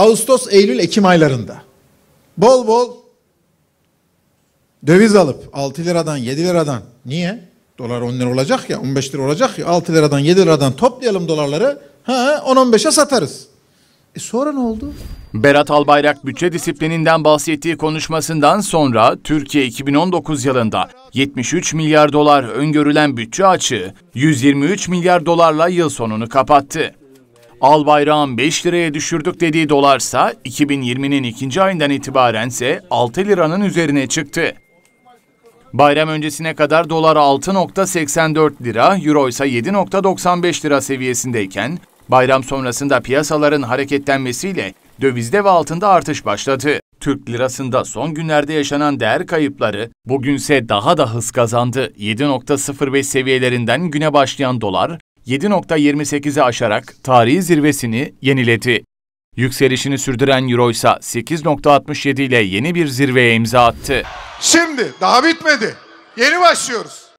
Ağustos, Eylül, Ekim aylarında bol bol döviz alıp 6 liradan 7 liradan niye? Dolar 10 lira olacak ya 15 lira olacak ya 6 liradan 7 liradan toplayalım dolarları ha 10-15'e satarız. E sonra ne oldu? Berat Albayrak bütçe disiplininden bahsettiği konuşmasından sonra Türkiye 2019 yılında 73 milyar dolar öngörülen bütçe açığı 123 milyar dolarla yıl sonunu kapattı. Al bayrağın 5 liraya düşürdük dediği dolarsa 2020'nin ikinci ayından itibarense 6 liranın üzerine çıktı. Bayram öncesine kadar dolar 6.84 lira, euro ise 7.95 lira seviyesindeyken, bayram sonrasında piyasaların hareketlenmesiyle dövizde ve altında artış başladı. Türk lirasında son günlerde yaşanan değer kayıpları bugünse daha da hız kazandı. 7.05 seviyelerinden güne başlayan dolar 7.28'i aşarak tarihi zirvesini yeniledi. Yükselişini sürdüren Euro ise 8.67 ile yeni bir zirveye imza attı. Şimdi daha bitmedi. Yeni başlıyoruz.